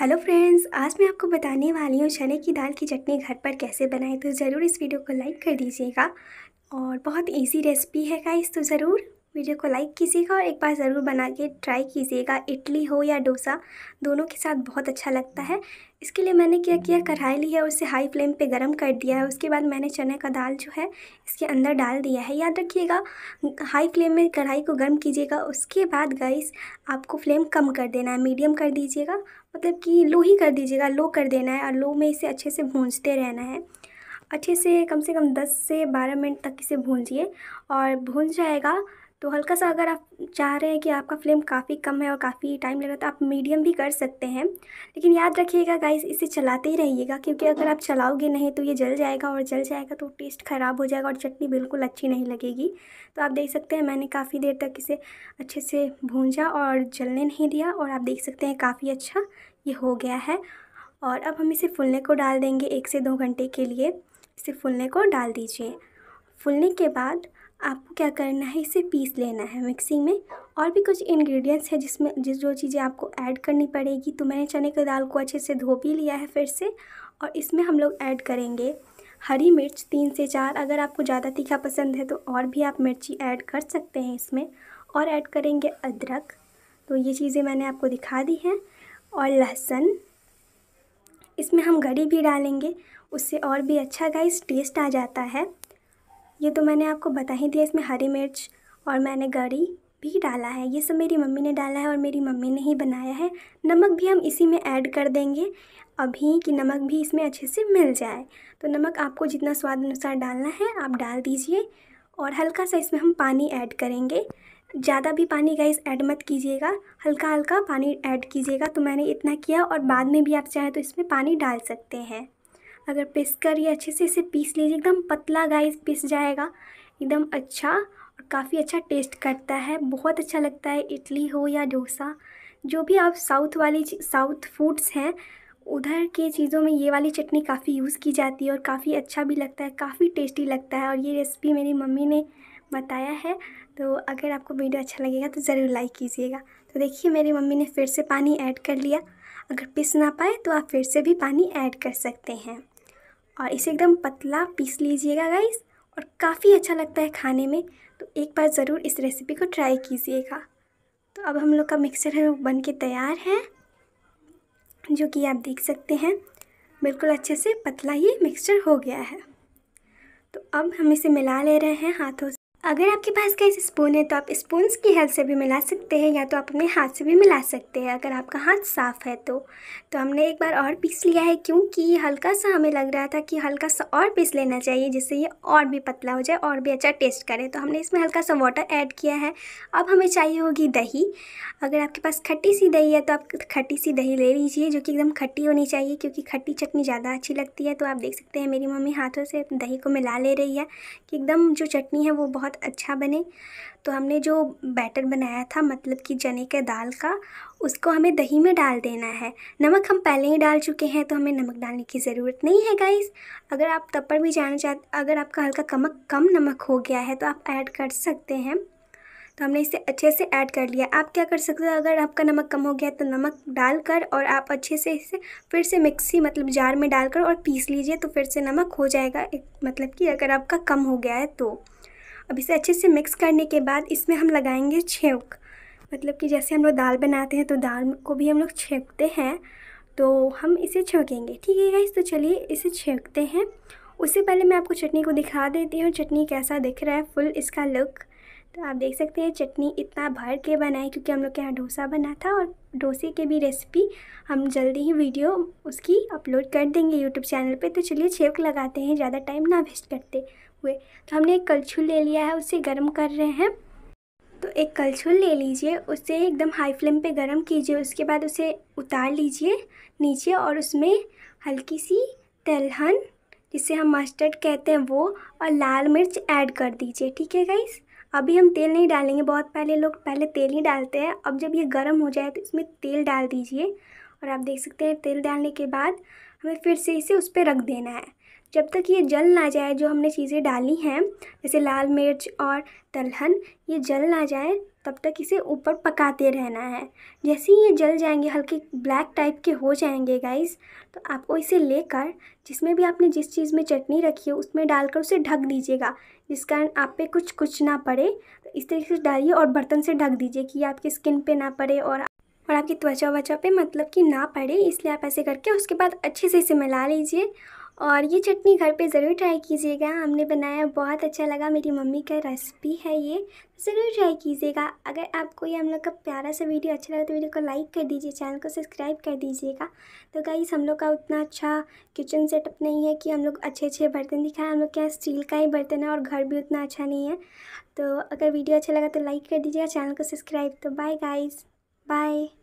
hello friends आज मैं आपको बताने वाली हूँ चने की दाल की चटनी घर पर कैसे बनाएं तो ज़रूर इस वीडियो को लाइक कर दीजिएगा और बहुत इजी रेसिपी है गाइस तो ज़रूर वीडियो को लाइक कीजिएगा और एक बार ज़रूर बना के ट्राई कीजिएगा इडली हो या डोसा दोनों के साथ बहुत अच्छा लगता है इसके लिए मैंने क्या किया कढ़ाई ली है और उसे हाई फ्लेम पे गरम कर दिया है उसके बाद मैंने चने का दाल जो है इसके अंदर डाल दिया है याद रखिएगा हाई फ्लेम में कढ़ाई को गर्म कीजिएगा उसके बाद गाइस आपको फ्लेम कम कर देना है मीडियम कर दीजिएगा मतलब कि लो ही कर दीजिएगा लो कर देना है और लो में इसे अच्छे से भूंजते रहना है अच्छे से कम से कम 10 से 12 मिनट तक इसे भूंजिए और भून जाएगा तो हल्का सा अगर आप चाह रहे हैं कि आपका फ्लेम काफ़ी कम है और काफ़ी टाइम लग रहा है तो आप मीडियम भी कर सकते हैं लेकिन याद रखिएगा गाइस इसे चलाते ही रहिएगा क्योंकि अगर आप चलाओगे नहीं तो ये जल जाएगा और जल जाएगा तो टेस्ट ख़राब हो जाएगा और चटनी बिल्कुल अच्छी नहीं लगेगी तो आप देख सकते हैं मैंने काफ़ी देर तक इसे अच्छे से भूंजा और जलने नहीं दिया और आप देख सकते हैं काफ़ी अच्छा ये हो गया है और अब हम इसे फूलने को डाल देंगे एक से दो घंटे के लिए इसे फूलने को डाल दीजिए फूलने के बाद आपको क्या करना है इसे पीस लेना है मिक्सिंग में और भी कुछ इंग्रेडिएंट्स हैं जिसमें जिस जो चीज़ें आपको ऐड करनी पड़ेगी तो मैंने चने की दाल को अच्छे से धो भी लिया है फिर से और इसमें हम लोग ऐड करेंगे हरी मिर्च तीन से चार अगर आपको ज़्यादा तीखा पसंद है तो और भी आप मिर्ची ऐड कर सकते हैं इसमें और ऐड करेंगे अदरक तो ये चीज़ें मैंने आपको दिखा दी हैं और लहसुन इसमें हम गरी भी डालेंगे उससे और भी अच्छा गाइस टेस्ट आ जाता है ये तो मैंने आपको बता ही दिया इसमें हरी मिर्च और मैंने गरी भी डाला है ये सब मेरी मम्मी ने डाला है और मेरी मम्मी ने ही बनाया है नमक भी हम इसी में ऐड कर देंगे अभी कि नमक भी इसमें अच्छे से मिल जाए तो नमक आपको जितना स्वाद अनुसार डालना है आप डाल दीजिए और हल्का सा इसमें हम पानी ऐड करेंगे ज़्यादा भी पानी गाइस ऐड मत कीजिएगा हल्का हल्का पानी ऐड कीजिएगा तो मैंने इतना किया और बाद में भी आप चाहें तो इसमें पानी डाल सकते हैं अगर पिस कर ये अच्छे से इसे पीस लीजिए एकदम पतला गाइस पिस जाएगा एकदम अच्छा और काफ़ी अच्छा टेस्ट करता है बहुत अच्छा लगता है इडली हो या डोसा जो भी आप साउथ वाली साउथ फूड्स हैं उधर के चीज़ों में ये वाली चटनी काफ़ी यूज़ की जाती है और काफ़ी अच्छा भी लगता है काफ़ी टेस्टी लगता है और ये रेसिपी मेरी मम्मी ने बताया है तो अगर आपको वीडियो अच्छा लगेगा तो ज़रूर लाइक कीजिएगा तो देखिए मेरी मम्मी ने फिर से पानी ऐड कर लिया अगर पिस ना पाए तो आप फिर से भी पानी ऐड कर सकते हैं और इसे एकदम पतला पीस लीजिएगा गाइस और काफ़ी अच्छा लगता है खाने में तो एक बार ज़रूर इस रेसिपी को ट्राई कीजिएगा तो अब हम लोग का मिक्सचर है वो बन के तैयार है जो कि आप देख सकते हैं बिल्कुल अच्छे से पतला ही मिक्सचर हो गया है तो अब हम इसे मिला ले रहे हैं हाथों अगर आपके पास गैस स्पून है तो आप स्पून की हेल्प से भी मिला सकते हैं या तो आप अपने हाथ से भी मिला सकते हैं अगर आपका हाथ साफ़ है तो तो हमने एक बार और पीस लिया है क्योंकि हल्का सा हमें लग रहा था कि हल्का सा और पीस लेना चाहिए जिससे ये और भी पतला हो जाए और भी अच्छा टेस्ट करे तो हमने इसमें हल्का सा वाटर ऐड किया है अब हमें चाहिए होगी दही अगर आपके पास खट्टी सी दही है तो आप खट्टी सी दही ले लीजिए जो कि एकदम खट्टी होनी चाहिए क्योंकि खट्टी चटनी ज़्यादा अच्छी लगती है तो आप देख सकते हैं मेरी मम्मी हाथों से दही को मिला ले रही है कि एकदम जो चटनी है वो बहुत बहुत अच्छा बने तो हमने जो बैटर बनाया था मतलब कि चने के दाल का उसको हमें दही में डाल देना है नमक हम पहले ही डाल चुके हैं तो हमें नमक डालने की ज़रूरत नहीं है गाइस अगर आप तब पर भी जाना चाहते अगर आपका हल्का कमक कम नमक हो गया है तो आप ऐड कर सकते हैं तो हमने इसे अच्छे से ऐड कर लिया आप क्या कर सकते हो अगर आपका नमक कम हो गया तो नमक डाल कर और आप अच्छे से इसे फिर से मिक्सी मतलब जार में डालकर और पीस लीजिए तो फिर से नमक हो जाएगा मतलब कि अगर आपका कम हो गया है तो अब इसे अच्छे से मिक्स करने के बाद इसमें हम लगाएंगे छेंक मतलब कि जैसे हम लोग दाल बनाते हैं तो दाल को भी हम लोग छेंकते हैं तो हम इसे छेंकेंगे ठीक है गाइस तो चलिए इसे छेंकते हैं उससे पहले मैं आपको चटनी को दिखा देती हूँ चटनी कैसा दिख रहा है फुल इसका लुक तो आप देख सकते हैं चटनी इतना भर के बनाए क्योंकि हम लोग के यहाँ डोसा बना था और डोसे के भी रेसिपी हम जल्दी ही वीडियो उसकी अपलोड कर देंगे यूट्यूब चैनल पे तो चलिए छेक लगाते हैं ज़्यादा टाइम ना वेस्ट करते हुए तो हमने एक कलछुल ले लिया है उसे गर्म कर रहे हैं तो एक कलछुल ले लीजिए उसे एकदम हाई फ्लेम पे गर्म कीजिए उसके बाद उसे उतार लीजिए नीचे और उसमें हल्की सी तेलहन जिसे हम मस्टर्ड कहते हैं वो और लाल मिर्च ऐड कर दीजिए ठीक है गाइस अभी हम तेल नहीं डालेंगे बहुत पहले लोग पहले तेल ही डालते हैं अब जब ये गर्म हो जाए तो इसमें तेल डाल दीजिए और आप देख सकते हैं तेल डालने के बाद हमें फिर से इसे उस पर रख देना है जब तक ये जल ना जाए जो हमने चीज़ें डाली हैं जैसे लाल मिर्च और दलहन ये जल ना जाए तब तक इसे ऊपर पकाते रहना है जैसे ही ये जल जाएंगे हल्के ब्लैक टाइप के हो जाएंगे गाइस तो आपको इसे लेकर जिसमें भी आपने जिस चीज़ में चटनी रखी है उसमें डालकर उसे ढक दीजिएगा जिस कारण आप पे कुछ कुछ ना पड़े तो इस तरीके से डालिए और बर्तन से ढक दीजिए कि आपकी स्किन पर ना पड़े और और आपकी त्वचा वचा पे मतलब कि ना पड़े इसलिए आप ऐसे करके उसके बाद अच्छे से इसे मिला लीजिए और ये चटनी घर पे ज़रूर ट्राई कीजिएगा हमने बनाया बहुत अच्छा लगा मेरी मम्मी का रेसिपी है ये ज़रूर ट्राई कीजिएगा अगर आपको ये हम लोग का प्यारा सा वीडियो अच्छा लगा तो वीडियो को लाइक कर दीजिए चैनल को सब्सक्राइब कर दीजिएगा तो गाइस हम लोग का उतना अच्छा किचन सेटअप नहीं है कि हम लोग अच्छे अच्छे बर्तन दिखाएं हम लोग क्या स्टील का ही बर्तन है और घर भी उतना अच्छा नहीं है तो अगर वीडियो अच्छा लगा तो लाइक कर दीजिएगा चैनल को सब्सक्राइब तो बाय गाइज़ बाय